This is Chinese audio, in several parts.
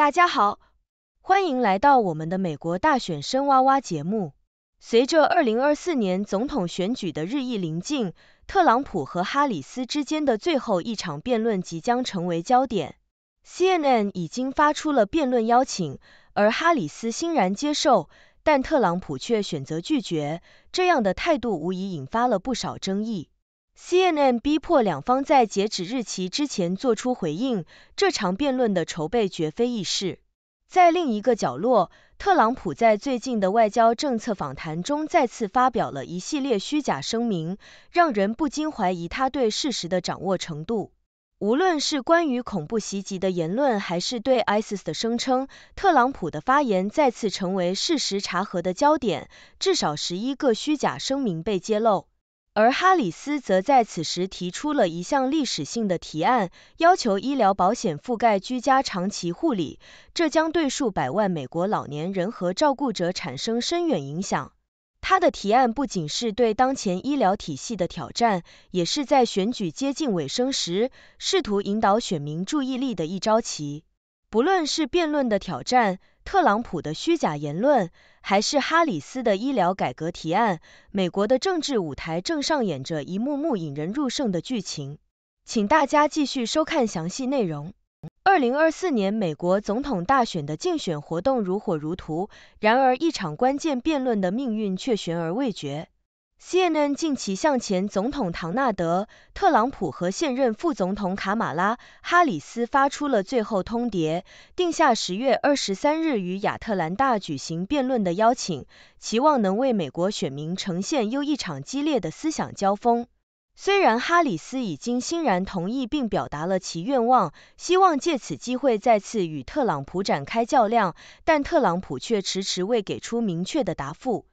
大家好，欢迎来到我们的美国大选深挖挖节目。随着2024年总统选举的日益临近，特朗普和哈里斯之间的最后一场辩论即将成为焦点。CNN 已经发出了辩论邀请，而哈里斯欣然接受，但特朗普却选择拒绝，这样的态度无疑引发了不少争议。CNN 逼迫两方在截止日期之前做出回应，这场辩论的筹备绝非易事。在另一个角落，特朗普在最近的外交政策访谈中再次发表了一系列虚假声明，让人不禁怀疑他对事实的掌握程度。无论是关于恐怖袭击的言论，还是对 ISIS 的声称，特朗普的发言再次成为事实查核的焦点。至少十一个虚假声明被揭露。而哈里斯则在此时提出了一项历史性的提案，要求医疗保险覆盖居家长期护理，这将对数百万美国老年人和照顾者产生深远影响。他的提案不仅是对当前医疗体系的挑战，也是在选举接近尾声时试图引导选民注意力的一招棋。不论是辩论的挑战。特朗普的虚假言论，还是哈里斯的医疗改革提案，美国的政治舞台正上演着一幕幕引人入胜的剧情。请大家继续收看详细内容。二零二四年美国总统大选的竞选活动如火如荼，然而一场关键辩论的命运却悬而未决。CNN 近期向前总统唐纳德·特朗普和现任副总统卡马拉·哈里斯发出了最后通牒，定下十月二十三日与亚特兰大举行辩论的邀请，期望能为美国选民呈现又一场激烈的思想交锋。虽然哈里斯已经欣然同意并表达了其愿望，希望借此机会再次与特朗普展开较量，但特朗普却迟迟未给出明确的答复。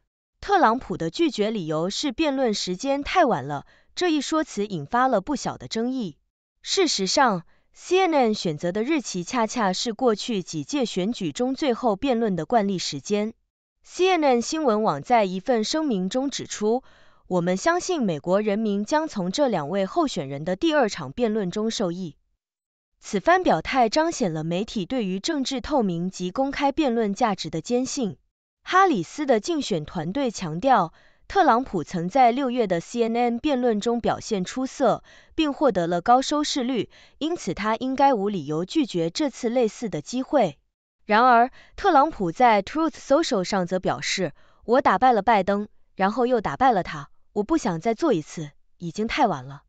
特朗普的拒绝理由是辩论时间太晚了，这一说辞引发了不小的争议。事实上，CNN 选择的日期恰恰是过去几届选举中最后辩论的惯例时间。CNN 新闻网在一份声明中指出：“我们相信美国人民将从这两位候选人的第二场辩论中受益。”此番表态彰显了媒体对于政治透明及公开辩论价值的坚信。哈里斯的竞选团队强调，特朗普曾在六月的 CNN 辩论中表现出色，并获得了高收视率，因此他应该无理由拒绝这次类似的机会。然而，特朗普在 Truth Social 上则表示：“我打败了拜登，然后又打败了他，我不想再做一次，已经太晚了。”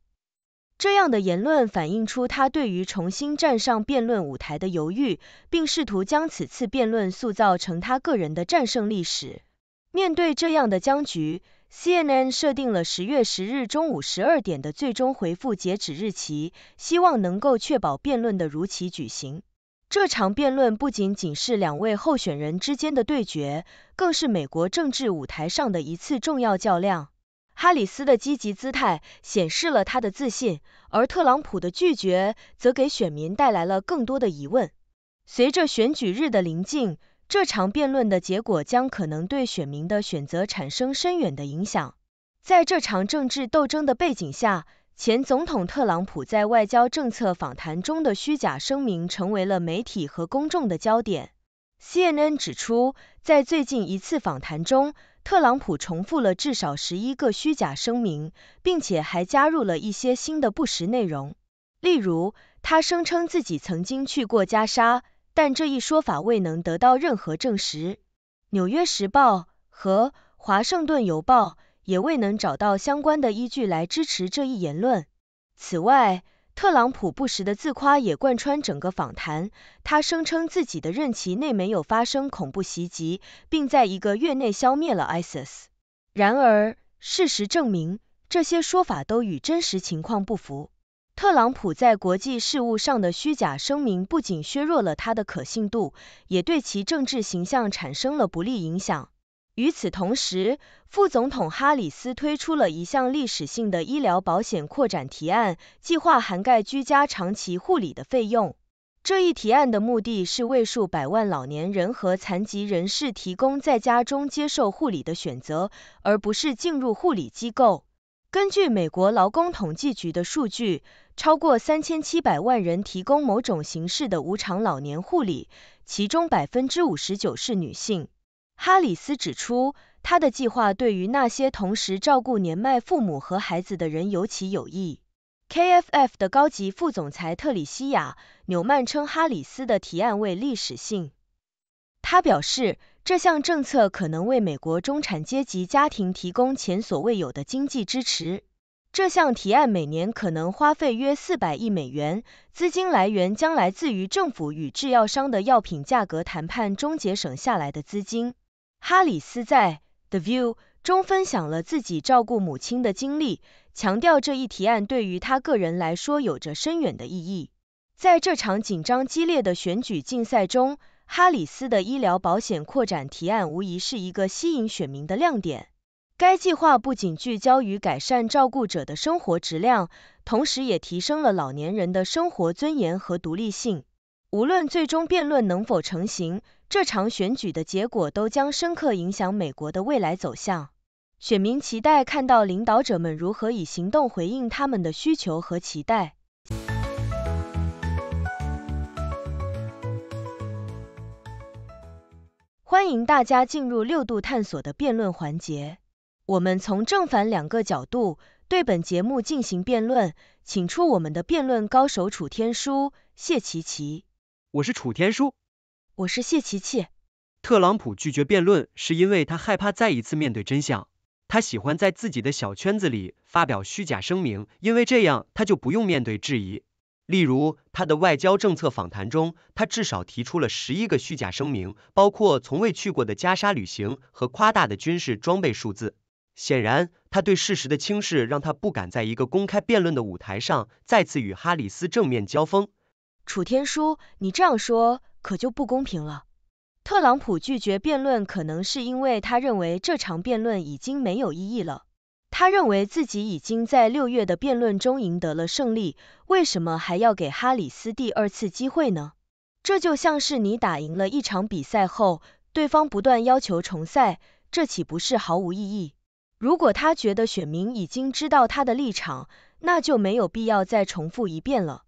这样的言论反映出他对于重新站上辩论舞台的犹豫，并试图将此次辩论塑造成他个人的战胜历史。面对这样的僵局，CNN 设定了十月十日中午十二点的最终回复截止日期，希望能够确保辩论的如期举行。这场辩论不仅仅是两位候选人之间的对决，更是美国政治舞台上的一次重要较量。哈里斯的积极姿态显示了他的自信，而特朗普的拒绝则给选民带来了更多的疑问。随着选举日的临近，这场辩论的结果将可能对选民的选择产生深远的影响。在这场政治斗争的背景下，前总统特朗普在外交政策访谈中的虚假声明成为了媒体和公众的焦点。CNN 指出，在最近一次访谈中，特朗普重复了至少十一个虚假声明，并且还加入了一些新的不实内容。例如，他声称自己曾经去过加沙，但这一说法未能得到任何证实。《纽约时报》和《华盛顿邮报》也未能找到相关的依据来支持这一言论。此外，特朗普不时的自夸也贯穿整个访谈，他声称自己的任期内没有发生恐怖袭击，并在一个月内消灭了 ISIS。然而，事实证明，这些说法都与真实情况不符。特朗普在国际事务上的虚假声明不仅削弱了他的可信度，也对其政治形象产生了不利影响。与此同时，副总统哈里斯推出了一项历史性的医疗保险扩展提案，计划涵盖居家长期护理的费用。这一提案的目的是为数百万老年人和残疾人士提供在家中接受护理的选择，而不是进入护理机构。根据美国劳工统计局的数据，超过三千七百万人提供某种形式的无偿老年护理，其中百分之五十九是女性。哈里斯指出，他的计划对于那些同时照顾年迈父母和孩子的人尤其有益。KFF 的高级副总裁特里西亚·纽曼称哈里斯的提案为历史性。他表示，这项政策可能为美国中产阶级家庭提供前所未有的经济支持。这项提案每年可能花费约400亿美元，资金来源将来自于政府与制药商的药品价格谈判中节省下来的资金。哈里斯在《The View》中分享了自己照顾母亲的经历，强调这一提案对于他个人来说有着深远的意义。在这场紧张激烈的选举竞赛中，哈里斯的医疗保险扩展提案无疑是一个吸引选民的亮点。该计划不仅聚焦于改善照顾者的生活质量，同时也提升了老年人的生活尊严和独立性。无论最终辩论能否成型，这场选举的结果都将深刻影响美国的未来走向。选民期待看到领导者们如何以行动回应他们的需求和期待。欢迎大家进入六度探索的辩论环节，我们从正反两个角度对本节目进行辩论，请出我们的辩论高手楚天舒、谢琪琪。我是楚天舒，我是谢琪琪。特朗普拒绝辩论，是因为他害怕再一次面对真相。他喜欢在自己的小圈子里发表虚假声明，因为这样他就不用面对质疑。例如，他的外交政策访谈中，他至少提出了十一个虚假声明，包括从未去过的加沙旅行和夸大的军事装备数字。显然，他对事实的轻视，让他不敢在一个公开辩论的舞台上再次与哈里斯正面交锋。楚天舒，你这样说可就不公平了。特朗普拒绝辩论，可能是因为他认为这场辩论已经没有意义了。他认为自己已经在六月的辩论中赢得了胜利，为什么还要给哈里斯第二次机会呢？这就像是你打赢了一场比赛后，对方不断要求重赛，这岂不是毫无意义？如果他觉得选民已经知道他的立场，那就没有必要再重复一遍了。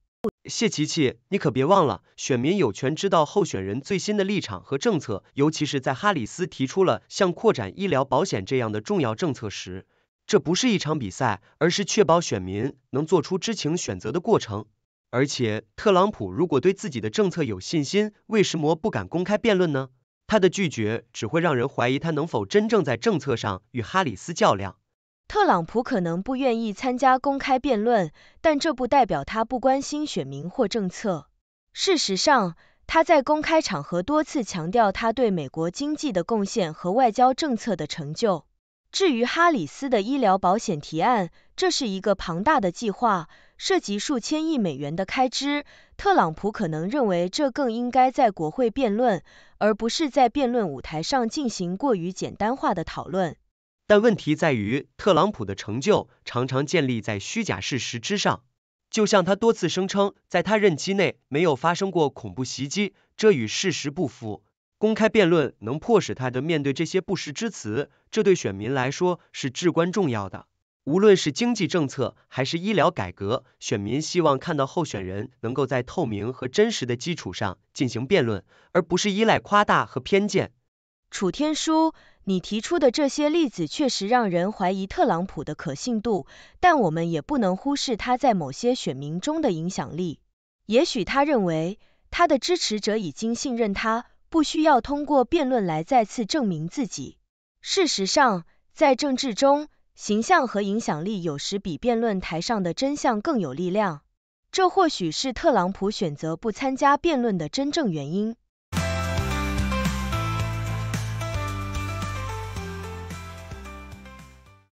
谢琪琪，你可别忘了，选民有权知道候选人最新的立场和政策，尤其是在哈里斯提出了像扩展医疗保险这样的重要政策时。这不是一场比赛，而是确保选民能做出知情选择的过程。而且，特朗普如果对自己的政策有信心，为什么不敢公开辩论呢？他的拒绝只会让人怀疑他能否真正在政策上与哈里斯较量。特朗普可能不愿意参加公开辩论，但这不代表他不关心选民或政策。事实上，他在公开场合多次强调他对美国经济的贡献和外交政策的成就。至于哈里斯的医疗保险提案，这是一个庞大的计划，涉及数千亿美元的开支。特朗普可能认为这更应该在国会辩论，而不是在辩论舞台上进行过于简单化的讨论。但问题在于，特朗普的成就常常建立在虚假事实之上。就像他多次声称，在他任期内没有发生过恐怖袭击，这与事实不符。公开辩论能迫使他面对这些不实之词，这对选民来说是至关重要的。无论是经济政策还是医疗改革，选民希望看到候选人能够在透明和真实的基础上进行辩论，而不是依赖夸大和偏见。楚天舒。你提出的这些例子确实让人怀疑特朗普的可信度，但我们也不能忽视他在某些选民中的影响力。也许他认为，他的支持者已经信任他，不需要通过辩论来再次证明自己。事实上，在政治中，形象和影响力有时比辩论台上的真相更有力量。这或许是特朗普选择不参加辩论的真正原因。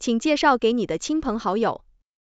请介绍给你的亲朋好友。